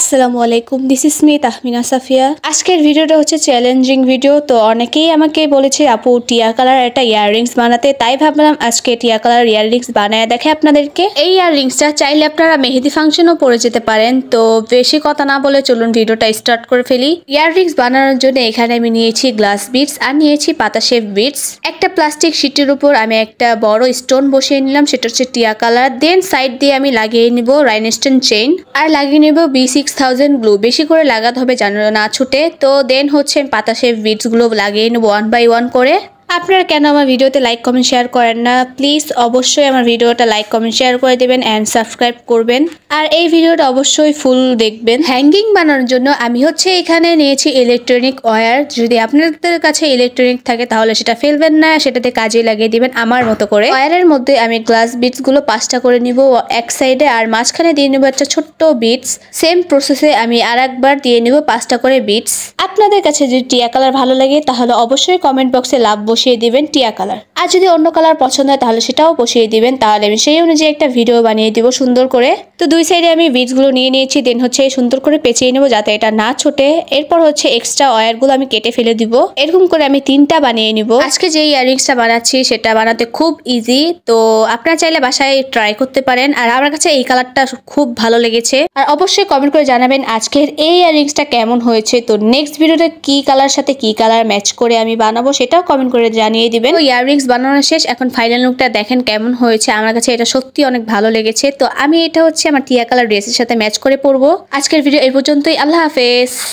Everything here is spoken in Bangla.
আসসালামু আলাইকুম this is me Tahmina Safia আজকের ভিডিওটা হচ্ছে চ্যালেঞ্জিং ভিডিও তো অনেকেই আমাকে বলেছে আপু টিয়া কালার একটা ইয়াররিংস বানাতে তাই ভাবলাম আজকে টিয়া কালার ইয়াররিংস বানায় দেখে আপনাদেরকে এই ইয়াররিংসটা চাইলে আপনারা মেহেদি ফাংশনও পরে যেতে পারেন তো বেশি কথা না বলে চলুন ভিডিওটা স্টার্ট করে ফেলি ইয়াররিংস বানানোর জন্য এখানে আমি নিয়েছি গ্লাস বিটস আর নিয়েছি পাতা শেপ বিটস একটা প্লাস্টিক শিটের উপর আমি একটা বড় স্টোন বসিয়ে নিলাম সেটা হচ্ছে টিয়া কালার দেন সাইড দিয়ে আমি লাগিয়ে নিব রাইনস্টোন চেইন আর লাগিয়ে নেব বিসি সিক্স থাউজেন্ড গ্লু বেশি করে লাগাতে হবে জানো না ছুটে তো দেন হচ্ছে পাতাসে বিটসগুলো লাগিয়ে নেবো ওয়ান বাই ওয়ান করে আপনারা কেন আমার ভিডিওতে লাইক কমেন্ট শেয়ার করেন না প্লিজ অবশ্যই আমার ভিডিওটা লাইক কমেন্ট শেয়ার করে দেবেন অ্যান্ড সাবস্ক্রাইব করবেন আর এই ভিডিওটা অবশ্যই ফুল দেখবেন হ্যাঙ্গিং বানানোর জন্য আমি হচ্ছে এখানে নিয়েছি ইলেকট্রনিক ওয়্যার যদি আপনাদের কাছে ইলেকট্রনিক থাকে তাহলে সেটা ফেলবেন না সেটাতে কাজে লাগিয়ে দেবেন আমার মতো করে ওয়্যারের মধ্যে আমি গ্লাস বিটসগুলো পাঁচটা করে নিব এক সাইডে আর মাঝখানে দিয়ে নেবো একটা ছোট্ট বিটস সেম প্রসেসে আমি আর একবার দিয়ে নেব পাঁচটা করে বিটস আপনাদের কাছে যদি টিয়া কালার ভালো লাগে তাহলে অবশ্যই কমেন্ট বক্সে লাভ বসিয়ে দিবেন টিয়া কালার আর যদি অন্য কালার পছন্দ হয় তাহলে সেটাও বসিয়ে দিবেন তাহলে আমি সেই অনুযায়ী একটা ভিডিও বানিয়ে দিব সুন্দর করে তো দুই সাইডে আমি বিটসগুলো নিয়ে নিয়েছি দেন হচ্ছে সুন্দর করে পেঁচিয়ে নেবো যাতে এটা না ছোটে এরপর হচ্ছে এক্সট্রা ওয়ারগুলো আমি কেটে ফেলে দিব এরকম করে আমি তিনটা বানিয়ে নিব আজকে যে ইয়াররিংসটা বানাচ্ছি সেটা বানাতে খুব ইজি তো আপনারা চাইলে বাসায় ট্রাই করতে পারেন আর আমার কাছে এই কালারটা খুব ভালো লেগেছে আর অবশ্যই কমেন্ট করে জানাবেন আজকের এই ইয়াররিংসটা কেমন হয়েছে তো নেক্সট ভিডিওতে কি কালার সাথে কি কালার ম্যাচ করে আমি বানাবো সেটাও কমেন্ট করে করে জানিয়ে দিবেন তো ইয়াররিংস বানানো শেষ এখন ফাইনাল লুকটা দেখেন কেমন হয়েছে আমার কাছে এটা সত্যি অনেক ভালো লেগেছে তো আমি এটা হচ্ছে আমার টিয়া কালার ড্রেসের সাথে ম্যাচ করে পরবো আজকের ভিডিও এই পর্যন্তই আল্লাহ হাফেজ